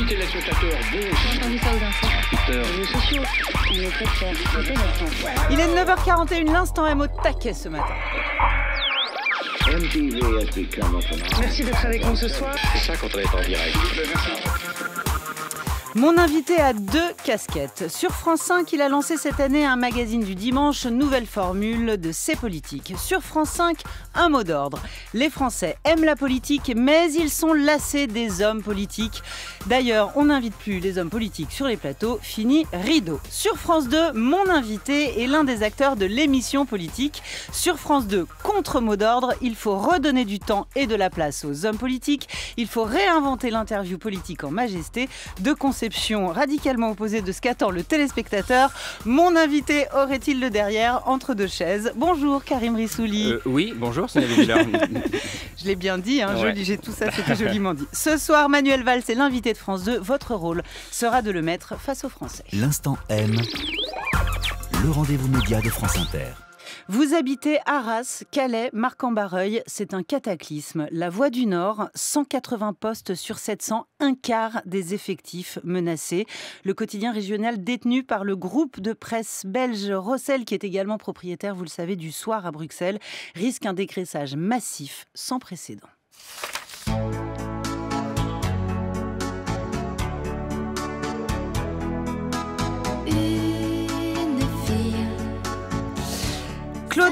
Il est 9h41, l'instant M au taquet ce matin. Merci d'être avec nous ce soir. C'est ça quand on est en direct. Mon invité a deux casquettes. Sur France 5, il a lancé cette année un magazine du dimanche, nouvelle formule de ses politiques. Sur France 5, un mot d'ordre. Les Français aiment la politique, mais ils sont lassés des hommes politiques. D'ailleurs, on n'invite plus les hommes politiques sur les plateaux, fini rideau. Sur France 2, mon invité est l'un des acteurs de l'émission politique. Sur France 2, contre mot d'ordre, il faut redonner du temps et de la place aux hommes politiques. Il faut réinventer l'interview politique en majesté de radicalement opposée de ce qu'attend le téléspectateur, mon invité aurait-il le derrière entre deux chaises Bonjour Karim Rissouli. Euh, oui, bonjour Sonia Je l'ai bien dit, hein, j'ai tout ça, c'était joliment dit. Ce soir, Manuel Valls est l'invité de France 2. Votre rôle sera de le mettre face aux Français. L'instant M, le rendez-vous média de France Inter. Vous habitez Arras, Calais, Marc-en-Barreuil. C'est un cataclysme. La Voie du Nord, 180 postes sur 700, un quart des effectifs menacés. Le quotidien régional détenu par le groupe de presse belge Rossel, qui est également propriétaire, vous le savez, du soir à Bruxelles, risque un décrissage massif sans précédent.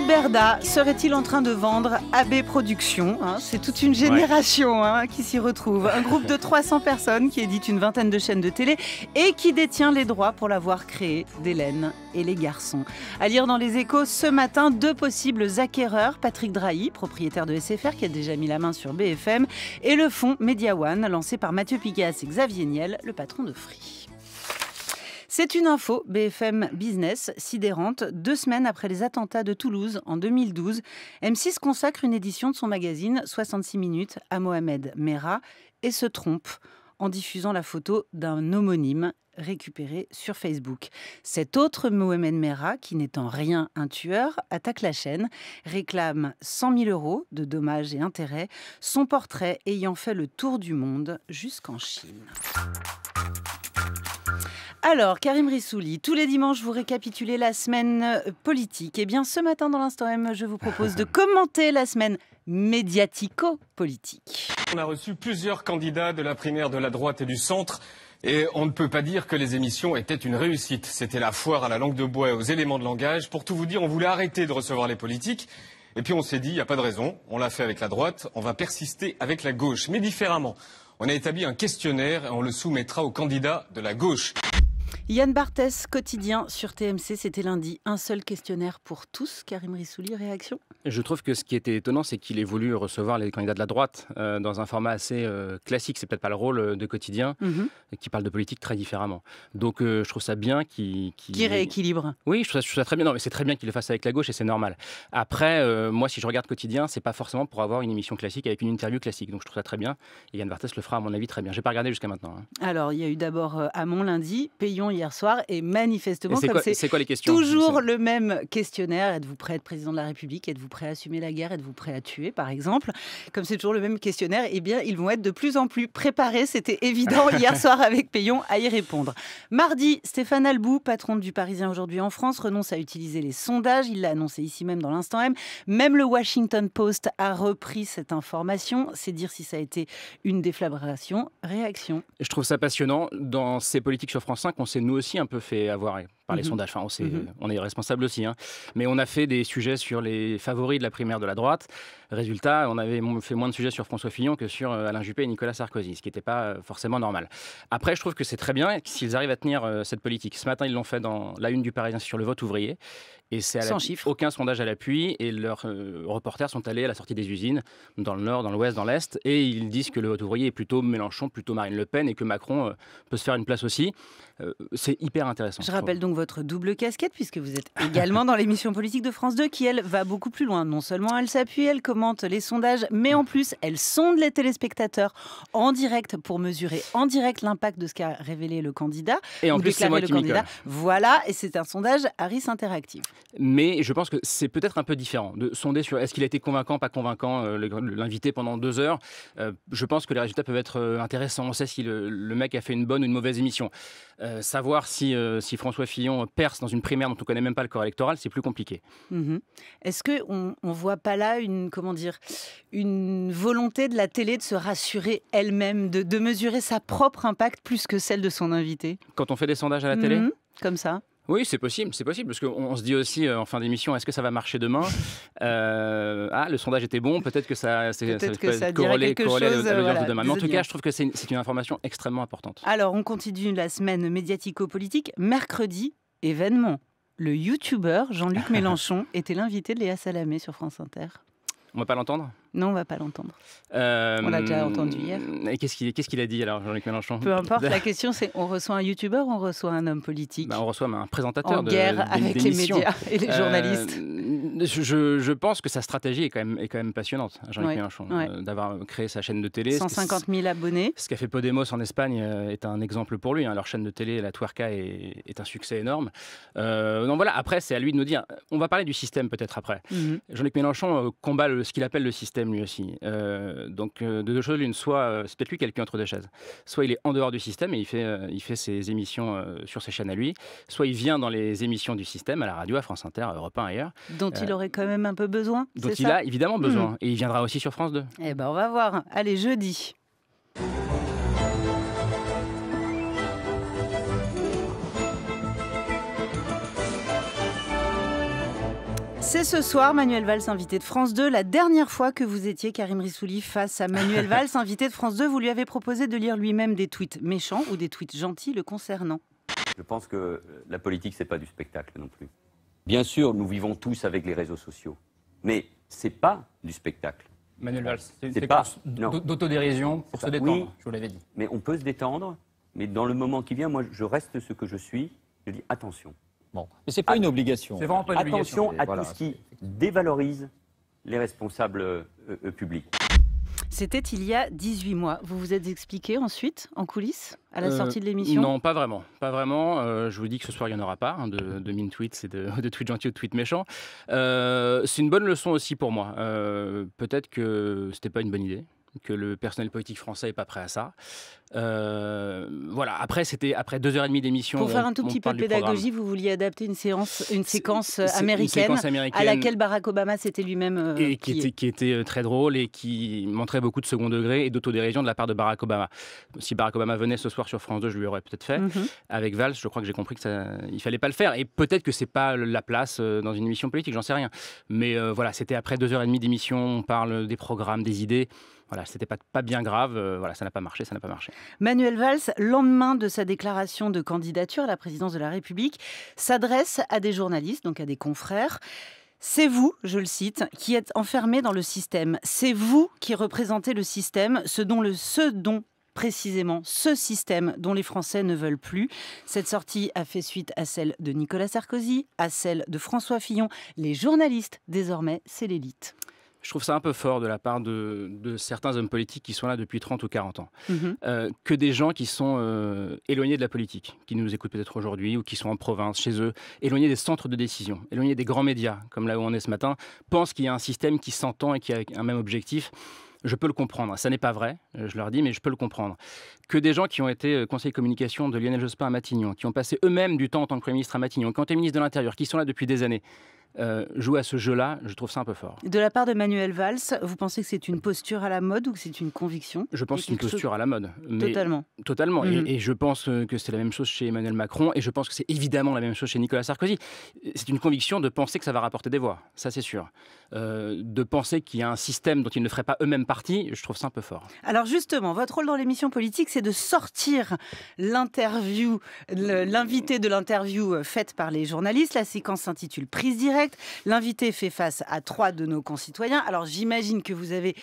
Berda serait-il en train de vendre AB Productions hein? C'est toute une génération hein, qui s'y retrouve. Un groupe de 300 personnes qui édite une vingtaine de chaînes de télé et qui détient les droits pour l'avoir créé d'Hélène et les garçons. À lire dans les échos ce matin, deux possibles acquéreurs, Patrick Drahi, propriétaire de SFR qui a déjà mis la main sur BFM, et le fonds Media One lancé par Mathieu Pigas et Xavier Niel, le patron de Free. C'est une info BFM Business sidérante. Deux semaines après les attentats de Toulouse en 2012, M6 consacre une édition de son magazine 66 minutes à Mohamed Merah et se trompe en diffusant la photo d'un homonyme récupéré sur Facebook. Cet autre Mohamed Merah, qui n'est en rien un tueur, attaque la chaîne, réclame 100 000 euros de dommages et intérêts, son portrait ayant fait le tour du monde jusqu'en Chine. Alors, Karim Rissouli, tous les dimanches, vous récapitulez la semaine euh, politique. Eh bien, ce matin, dans l'instant M, je vous propose de commenter la semaine médiatico-politique. On a reçu plusieurs candidats de la primaire de la droite et du centre. Et on ne peut pas dire que les émissions étaient une réussite. C'était la foire à la langue de bois et aux éléments de langage. Pour tout vous dire, on voulait arrêter de recevoir les politiques. Et puis on s'est dit, il n'y a pas de raison, on l'a fait avec la droite, on va persister avec la gauche, mais différemment. On a établi un questionnaire et on le soumettra aux candidats de la gauche. Yann Barthès, quotidien sur TMC, c'était lundi. Un seul questionnaire pour tous. Karim Rissouli, réaction je trouve que ce qui était étonnant, c'est qu'il ait voulu recevoir les candidats de la droite euh, dans un format assez euh, classique. C'est peut-être pas le rôle euh, de quotidien, mhm. qui parle de politique très différemment. Donc je trouve ça bien qu'il. qui rééquilibre. Oui, je trouve, ça, très bien. Non, mais c'est très bien qu'il le fasse avec la gauche et c'est normal. Après, moi, si je regarde quotidien, c'est pas forcément pour avoir une émission classique avec une interview classique. Donc je trouve ça très bien. Et Yann Vartes le fera, à mon avis, très bien. J'ai pas regardé jusqu'à maintenant. Hein. Alors il y a eu d'abord Hamon lundi, Payon hier soir et manifestement. C'est quoi, les questions Toujours le même questionnaire. Êtes-vous prêt, président de la République Êtes-vous prêt à assumer la guerre, êtes-vous prêt à tuer, par exemple Comme c'est toujours le même questionnaire, eh bien, ils vont être de plus en plus préparés. C'était évident hier soir avec Payon à y répondre. Mardi, Stéphane Albou, patron du Parisien aujourd'hui en France, renonce à utiliser les sondages. Il l'a annoncé ici même dans l'instant M. Même le Washington Post a repris cette information. C'est dire si ça a été une déflagration. Réaction. Je trouve ça passionnant. Dans ces politiques sur France 5, on s'est nous aussi un peu fait avoir par les mhm. sondages. on, mhm. on est responsable aussi. Hein. Mais on a fait des sujets sur les favoris de la primaire de la droite. Résultat, on avait fait moins de sujets sur François Fillon que sur euh, Alain Juppé et Nicolas Sarkozy, ce qui n'était pas euh, forcément normal. Après, je trouve que c'est très bien s'ils arrivent à tenir euh, cette politique. Ce matin, ils l'ont fait dans la une du Parisien sur le vote ouvrier. Et c'est Sans Aucun sondage à l'appui. Et leurs euh, reporters sont allés à la sortie des usines, dans le nord, dans l'ouest, dans l'est. Et ils disent que le vote ouvrier est plutôt Mélenchon, plutôt Marine Le Pen, et que Macron euh, peut se faire une place aussi. Euh, c'est hyper intéressant. Je rappelle donc votre double casquette, puisque vous êtes également dans l'émission politique de France 2, qui, elle, va beaucoup plus loin. Non seulement elle s'appuie, elle commente les sondages, mais en plus, elle sonde les téléspectateurs en direct pour mesurer en direct l'impact de ce qu'a révélé le candidat. Et en plus, c'est moi le candidat. Voilà, et c'est un sondage Harris Interactive mais je pense que c'est peut-être un peu différent de sonder sur est-ce qu'il a été convaincant, pas convaincant, euh, l'invité pendant deux heures. Euh, je pense que les résultats peuvent être euh, intéressants. On sait si le, mec a fait une bonne ou une mauvaise émission. savoir si, François Fillon perce dans une primaire dont on ne connaît même pas le corps électoral, c'est plus compliqué. Mhm. Est-ce qu'on ne voit pas là une, comment dire, une volonté de la télé de se rassurer elle-même, de, mesurer sa propre impact plus que celle de son invité Quand on fait des sondages à la télé mhm. Comme ça oui, c'est possible, c'est possible, parce qu'on se dit aussi euh, en fin d'émission, est-ce que ça va marcher demain euh, Ah, le sondage était bon, peut-être que ça, va ça, à, de demain. Mais en tout cas, je trouve que c'est une, information extrêmement importante. Alors, on continue la semaine médiatico-politique. Mercredi, événement. Le YouTuber Jean-Luc Mélenchon était l'invité de Léa Salamé sur France Inter. On va pas l'entendre non, on ne va pas l'entendre. Euh, on l'a déjà entendu hier. Et qu'est-ce qu'il a dit alors, Jean-Luc Mélenchon Peu importe, la question c'est on reçoit un youtubeur, on reçoit un homme politique bah, On reçoit un présentateur. En guerre avec les médias et les euh, journalistes. je, pense que sa stratégie est quand même, est quand même passionnante, hein, Jean-Luc Mélenchon, euh, d'avoir créé sa chaîne de télé. 150 000 abonnés. Ce qu'a fait Podemos en Espagne est un exemple pour lui. Hein. Leur chaîne de télé, la Tuerca, est, est un succès énorme. donc voilà, après, c'est à lui de nous dire on va parler du système peut-être après. Mhm. Jean-Luc Mélenchon combat ce qu'il appelle le système lui aussi. Euh, donc euh, de deux choses l'une, soit euh, c'est peut-être lui quelqu'un entre deux chaises, soit il est en dehors du système et il fait, il fait ses émissions sur ses chaînes à lui, soit il vient dans les émissions du système, à la radio, à France Inter, à Europe 1, ailleurs. Dont il aurait quand même un peu besoin. Dont il a évidemment besoin. Hmm. Et il viendra aussi sur France 2. Eh ben on va voir. Allez, jeudi. C'est ce soir, Manuel Valls, invité de France 2. La dernière fois que vous étiez, Karim Rissouli, face à Manuel Valls, invité de France 2, vous lui avez proposé de lire lui-même des tweets méchants ou des tweets gentils le concernant. Je pense que la politique, c'est pas du spectacle non plus. Bien sûr, nous vivons tous avec les réseaux sociaux, mais c'est pas du spectacle. Manuel Valls, c'est une d'autodérision pour se détendre, je vous l'avais dit. Mais on peut se détendre, mais dans le moment qui vient, moi, je reste ce que je suis. Je dis attention, Bon, mais c'est pas une ah, obligation. C'est vraiment pas une Attention à tout ce qui dévalorise les responsables euh, euh, publics. C'était il y a 18 mois. Vous vous êtes expliqué ensuite, en coulisses, à la euh, sortie de l'émission Non, pas vraiment. Pas vraiment. je vous dis que ce soir, il n'y en aura pas hein, de, de tweets et de, tweets gentils ou de tweets méchants. c'est une bonne leçon aussi pour moi. Peut-être que ce n'était pas une bonne idée, que le personnel politique français n'est pas prêt à ça. Euh, voilà. Après, c'était après deux heures et demie d'émission. Pour faire un tout petit peu de pédagogie, vous vouliez adapter une séance, une séquence, euh, américaine, à laquelle Barack Obama s'était lui-même euh, et qui, était, très drôle et qui montrait beaucoup de second degré et d'autodérision de la part de Barack Obama. Si Barack Obama venait ce soir sur France 2, je lui aurais peut-être fait. Mhm. Avec Valls, je crois que j'ai compris que ça, il fallait pas le faire. Et peut-être que c'est pas la place dans une émission politique, j'en sais rien. Mais voilà, c'était après deux heures et demie d'émission. On parle des programmes, des idées. Voilà, c'était pas, pas bien grave. voilà, ça n'a pas marché, ça n'a pas marché. Manuel Valls, lendemain de sa déclaration de candidature à la présidence de la République, s'adresse à des journalistes, donc à des confrères. C'est vous, je le cite, qui êtes enfermé dans le système. C'est vous qui représentez le système, ce dont, le, ce dont précisément ce système dont les Français ne veulent plus. Cette sortie a fait suite à celle de Nicolas Sarkozy, à celle de François Fillon. Les journalistes, désormais, c'est l'élite je trouve ça un peu fort de la part de, certains hommes politiques qui sont là depuis 30 ou 40 ans, mhm. euh, que des gens qui sont euh, éloignés de la politique, qui nous écoutent peut-être aujourd'hui ou qui sont en province, chez eux, éloignés des centres de décision, éloignés des grands médias, comme là où on est ce matin, pensent qu'il y a un système qui s'entend et qui a un même objectif je peux le comprendre. Ça n'est pas vrai, euh, je leur dis, mais je peux le comprendre. Que des gens qui ont été conseiller de communication de Lionel Jospin à Matignon, qui ont passé eux-mêmes du temps en tant que Premier ministre à Matignon, quand ont été ministres de l'Intérieur, qui sont là depuis des années, euh, jouer à ce jeu-là, je trouve ça un peu fort. De la part de Manuel Valls, vous pensez que c'est une posture à la mode ou que c'est une conviction Je pense que c'est une posture à la mode. Mais totalement. Totalement. et, mhm. je pense euh, que c'est la même chose chez Emmanuel Macron et je pense que c'est évidemment la même chose chez Nicolas Sarkozy. C'est une conviction de penser que ça va rapporter des voix, ça c'est sûr. Euh, de penser qu'il y a un système dont ils ne feraient pas eux-mêmes partie, je trouve ça un peu fort. Alors justement, votre rôle dans l'émission politique, c'est de sortir l'interview, l'invité de l'interview faite par les journalistes. La séquence s'intitule Prise directe. L'invité fait face à trois de nos concitoyens. Alors j'imagine que vous avez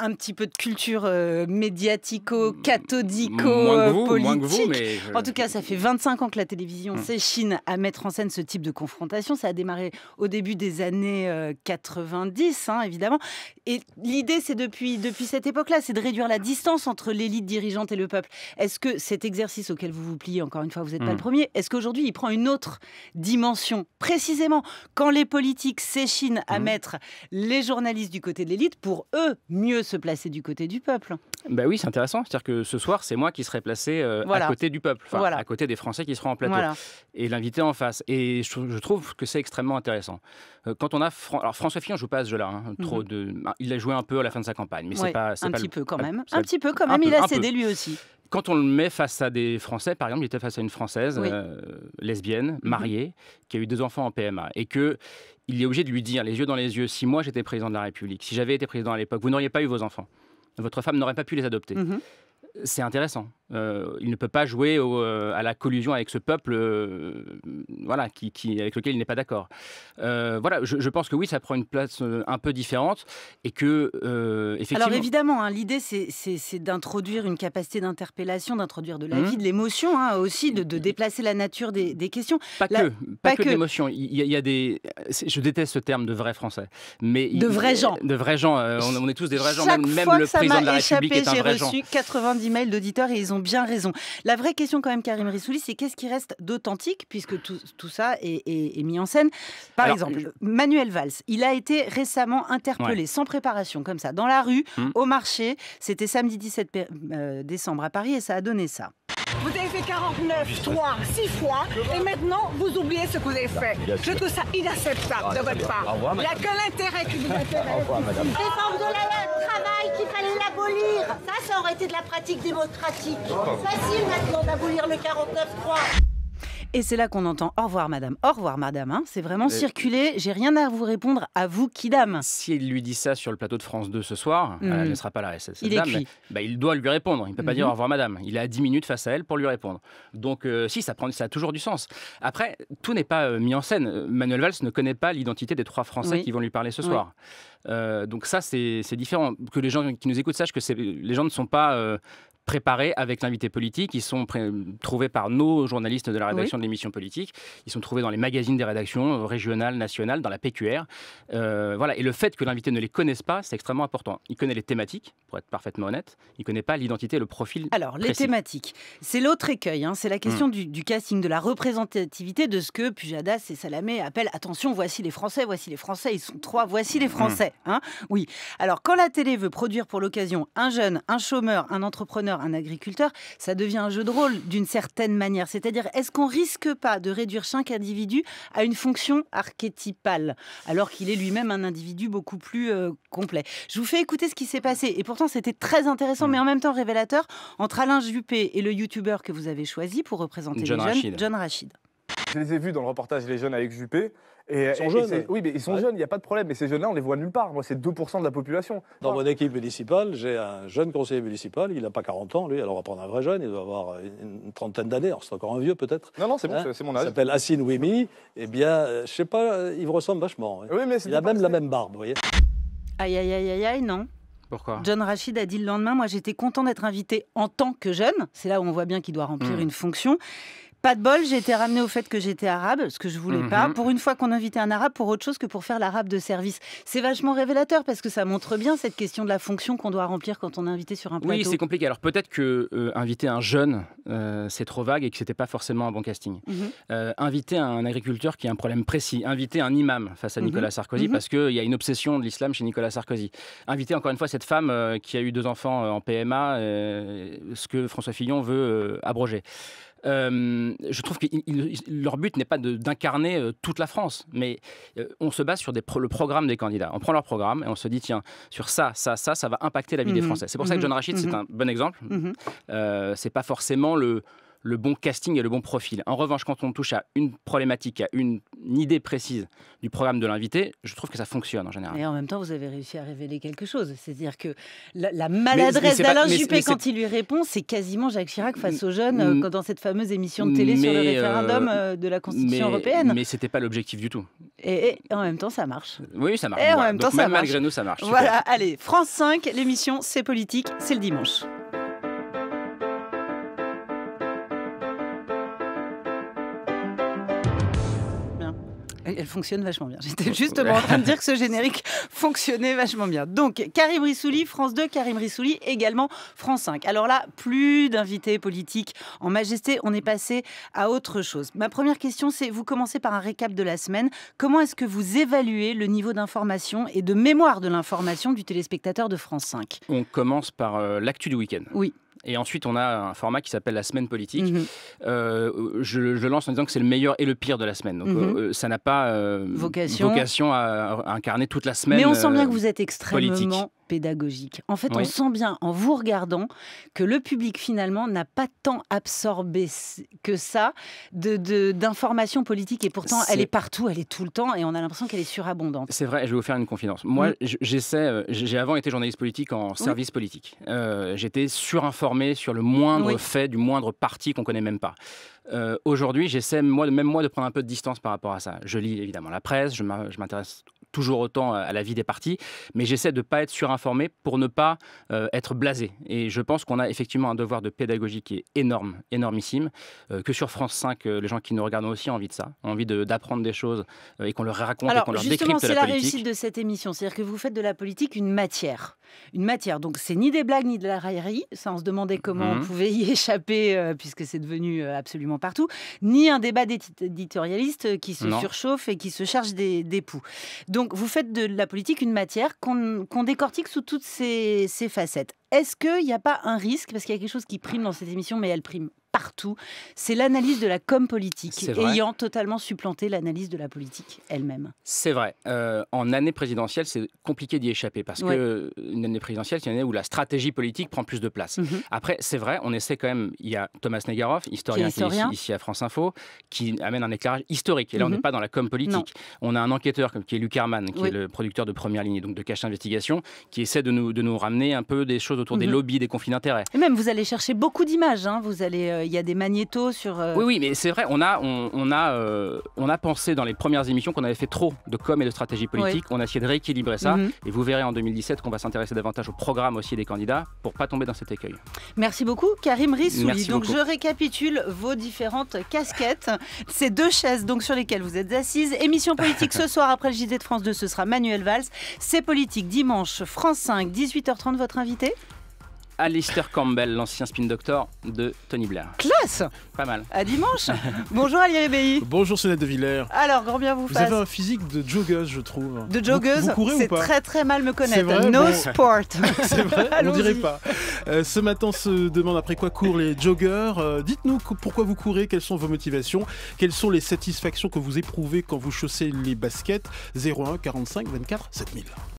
un petit peu de culture euh, médiatico-cathodico-politique. En tout cas, ça fait 25 ans que la télévision hmm. s'échine à mettre en scène ce type de confrontation. Ça a démarré au début des années 90, euh, hein, évidemment. Et l'idée, c'est depuis, depuis cette époque-là, c'est de réduire la distance entre l'élite dirigeante et le peuple. Est-ce que cet exercice auquel vous vous pliez, encore une fois, vous n'êtes pas le hmm. premier, est-ce qu'aujourd'hui, il prend une autre dimension Précisément, quand les politiques s'échinent à hmm. mettre les journalistes du côté de l'élite pour eux mieux se placer du côté du peuple. Ben oui, c'est intéressant. C'est-à-dire que ce soir, c'est moi qui serai placé euh, à côté du peuple, à côté des Français qui seront en plateau, et l'invité en face. Et je, trouve que c'est extrêmement intéressant. Euh, quand on a alors François Fillon joue pas à ce jeu-là, hein. mhm. trop de, bah, il a joué un peu à la fin de sa campagne, mais c'est pas, un, petit peu quand même, un petit peu quand même, il a cédé lui aussi quand on le met face à des Français, par exemple, il était face à une Française euh, lesbienne, mhm. mariée, qui a eu deux enfants en PMA, et que il est obligé de lui dire, les yeux dans les yeux, si moi j'étais président de la République, si j'avais été président à l'époque, vous n'auriez pas eu vos enfants, votre femme n'aurait pas pu les adopter. Mhm. C'est intéressant. Euh, il ne peut pas jouer euh, à la collusion avec ce peuple euh, voilà, qui, avec lequel il n'est pas d'accord. voilà, je, pense que oui, ça prend une place un peu différente et que, effectivement... Alors évidemment, hein, l'idée, c'est d'introduire une capacité d'interpellation, d'introduire de la mhm. vie, de l'émotion hein, aussi, de, déplacer la nature des, questions. Pas que, pas, que, l'émotion. Il, y a des... Je déteste ce terme de vrai français. Mais de vrais gens. De vrais gens. On, est tous des vrais gens. même, le ça président de la échappé, République est un vrai J'ai reçu 90 mails d'auditeurs et ils ont bien raison. La vraie question quand même, Karim Rissouli, c'est qu'est-ce qui reste d'authentique, puisque tout, ça est, mis en scène. Par exemple, Manuel Valls, il a été récemment interpellé sans préparation, comme ça, dans la rue, hmm. au marché. C'était samedi 17 euh, décembre à Paris et ça a donné ça. Vous avez fait 49, 3, 6 fois, et maintenant vous oubliez ce que vous avez fait. Je trouve ça inacceptable ah, de votre part. Il n'y a que l'intérêt qui vous intéresse. de la qu'il fallait l'abolir. Ça, ça aurait été de la pratique démocratique. Facile maintenant d'abolir le 49-3. Et c'est là qu'on entend au revoir madame, au revoir madame. Hein. C'est vraiment euh, circulé, j'ai rien à vous répondre à vous qui dame. S'il lui dit ça sur le plateau de France 2 ce soir, mm. elle ne sera pas là, cette, il mais, bah, il doit lui répondre, il ne peut pas mm-hmm. dire au revoir madame. Il a 10 minutes face à elle pour lui répondre. Donc euh, si, ça, prend, ça a toujours du sens. Après, tout n'est pas euh, mis en scène. Manuel Valls ne connaît pas l'identité des trois Français qui vont lui parler ce soir. donc ça, c'est différent. Que les gens qui nous écoutent sachent que les gens ne sont pas préparés avec l'invité politique. Ils sont trouvés par nos journalistes de la rédaction de l'émission politique. Ils sont trouvés dans les magazines des rédactions euh, régionales, nationales, dans la PQR. Euh, voilà. Et le fait que l'invité ne les connaisse pas, c'est extrêmement important. Il connaît les thématiques, pour être parfaitement honnête. Il ne connaît pas l'identité le profil. Alors, les thématiques, c'est l'autre écueil. Hein. C'est la question hmm. du, du, casting, de la représentativité de ce que Pujadas et Salamé appellent attention, voici les Français, voici les Français, ils sont trois, voici les hmm. Français. Hein oui. Alors, quand la télé veut produire pour l'occasion un jeune, un chômeur, un entrepreneur, un agriculteur, ça devient un jeu de rôle d'une certaine manière. C'est-à-dire, est-ce qu'on risque pas de réduire chaque individu à une fonction archétypale, alors qu'il est lui-même un individu beaucoup plus euh, complet Je vous fais écouter ce qui s'est passé, et pourtant c'était très intéressant, mais en même temps révélateur, entre Alain Juppé et le youtubeur que vous avez choisi pour représenter les jeunes, John Rachid. Je les ai vus dans le reportage Les Jeunes avec Juppé. Et, ils sont jeunes. oui, mais ils sont jeunes, il n'y a pas de problème. Mais ces jeunes-là, on les voit nulle part. Moi, c'est 2% de la population. Dans mon équipe municipale, j'ai un jeune conseiller municipal, il n'a pas 40 ans, lui, alors on va prendre un vrai jeune, il doit avoir une trentaine d'années, alors c'est encore un vieux peut-être. Non, non, c'est bon, hein c'est mon âge. Il s'appelle Assine Wimi, eh bien, euh, je sais pas, euh, il vous ressemble vachement. Hein. Oui, mais il a même la même barbe, vous voyez. Aïe, aïe, aïe, aïe, non. Pourquoi John Rachid a dit le lendemain, moi j'étais content d'être invité en tant que jeune, c'est là où on voit bien qu'il doit remplir hmm. une fonction. Pas de bol, j'ai été ramené au fait que j'étais arabe, ce que je voulais pas. Mhm. Pour une fois qu'on invitait un arabe pour autre chose que pour faire l'arabe de service. C'est vachement révélateur parce que ça montre bien cette question de la fonction qu'on doit remplir quand on est invité sur un plateau. Oui, c'est compliqué. Alors peut-être que euh, inviter un jeune, euh, c'est trop vague et que c'était pas forcément un bon casting. Mhm. Euh, inviter un agriculteur qui a un problème précis, inviter un imam face à mhm. Nicolas Sarkozy parce qu'il y a une obsession de l'islam chez Nicolas Sarkozy. Inviter encore une fois cette femme qui a eu deux enfants en PMA, ce que François Fillon veut abroger. Euh, je trouve que leur but n'est pas d'incarner euh, toute la France, mais euh, on se base sur des le programme des candidats. On prend leur programme et on se dit, tiens, sur ça, ça, ça, ça va impacter la vie des mhm. Français. C'est pour ça que mhm. John Rachid, c'est mhm. un bon exemple. Euh, c'est pas forcément le le bon casting et le bon profil. En revanche, quand on touche à une problématique, à une, idée précise du programme de l'invité, je trouve que ça fonctionne en général. Et en même temps, vous avez réussi à révéler quelque chose. C'est-à-dire que la, maladresse d'Alain Juppé quand il lui répond, c'est quasiment Jacques Chirac face aux jeunes euh, dans cette fameuse émission de télé sur le référendum euh, euh, de la Constitution européenne. Mais c'était pas l'objectif du tout. Et, en même temps, ça marche. Oui, ça marche. en même temps, Donc, ça même marche. malgré nous, ça marche. Voilà, allez, France 5, l'émission C'est politique, c'est le dimanche. fonctionne vachement bien. J'étais justement en train de dire que ce générique fonctionnait vachement bien. Donc, Karim Rissouli, France 2, Karim Rissouli, également France 5. Alors là, plus d'invités politiques en majesté, on est passé à autre chose. Ma première question, c'est vous commencez par un récap de la semaine. Comment est-ce que vous évaluez le niveau d'information et de mémoire de l'information du téléspectateur de France 5 On commence par euh, l'actu du week-end. Oui. Et ensuite, on a un format qui s'appelle la semaine politique. Mhm. Euh, je, lance en disant que c'est le meilleur et le pire de la semaine. Donc, mhm. euh, ça n'a pas euh, vocation, à, incarner toute la semaine. Mais on sent bien que vous êtes extrêmement pédagogique. En fait, on sent bien en vous regardant que le public finalement n'a pas tant absorbé que ça d'informations de, politiques et pourtant elle est partout, elle est tout le temps et on a l'impression qu'elle est surabondante. C'est vrai, je vais vous faire une confidence. Moi, j'essaie, euh, j'ai avant été journaliste politique en service politique. Euh, j'étais surinformé sur le moindre fait du moindre parti qu'on connaît même pas. Euh, aujourd'hui, j'essaie moi, même moi de prendre un peu de distance par rapport à ça. Je lis évidemment la presse, je m'intéresse toujours autant euh, à la vie des partis, mais j'essaie de ne pas être surinformé pour ne pas euh, être blasé. Et je pense qu'on a effectivement un devoir de pédagogie qui est énorme, énormissime, euh, que sur France 5, les gens qui nous regardent ont aussi envie de ça, ont envie d'apprendre des choses et qu'on leur raconte et qu'on leur décrypte la politique. Justement, c'est la réussite de cette émission, c'est-à-dire que vous faites de la politique une matière. Une matière, donc c'est ni des blagues ni de la raillerie, ça on se demandait comment on mhm. pouvait y échapper puisque c'est devenu absolument partout, ni un débat d'éditorialistes qui se surchauffent surchauffe et qui se chargent des, des poux. Donc, donc vous faites de la politique une matière qu'on décortique sous toutes ses facettes. Est-ce qu'il n'y a pas un risque, parce qu'il y a quelque chose qui prime dans cette émission, mais elle prime partout. C'est l'analyse de la com politique, ayant totalement supplanté l'analyse de la politique elle-même. C'est vrai. Euh, en année présidentielle, c'est compliqué d'y échapper parce qu'une que une année présidentielle, c'est une année où la stratégie politique prend plus de place. Mhm. Après, c'est vrai, on essaie quand même. Il y a Thomas Negaroff, historien, ici, à France Info, qui amène un éclairage historique. Et là, on mhm. n'est pas dans la com politique. On a un enquêteur comme qui est Luc Herman, qui est le producteur de Première Ligne, donc de Cache d'investigation, qui essaie de nous, de nous ramener un peu des choses autour des mhm. lobbies, des conflits d'intérêts. Et même, vous allez chercher beaucoup d'images. Hein. Vous allez euh, euh, il y a des magnétos sur. Euh, oui, oui, mais c'est vrai, on a, on, a, euh, on a pensé dans les premières émissions qu'on avait fait trop de com et de stratégie politique. On a essayé de rééquilibrer ça. Mhm. Et vous verrez en 2017 qu'on va s'intéresser davantage au programme aussi des candidats pour pas tomber dans cet écueil. Merci beaucoup, Karim Rissouli. Donc je récapitule vos différentes casquettes, ces deux chaises donc sur lesquelles vous êtes assises. Émission politique ce soir après le JT de France 2, ce sera Manuel Valls. C'est politique dimanche, France 5, 18h30, votre invité Alistair Campbell, l'ancien spin doctor de Tony Blair. Classe Pas mal. À dimanche Bonjour Ali Bonjour Sonette de Villers. Alors, grand bien vous faites Vous avez un physique de joggeuse, je trouve. De joggeuse C'est très très mal me connaître. no sport. C'est vrai, on dirait pas. Euh, ce matin, se demande après quoi courent les joggeurs. Euh, dites-nous pourquoi vous courez, quelles sont vos motivations, quelles sont les satisfactions que vous éprouvez quand vous chaussez les baskets. 01 45 24 7000.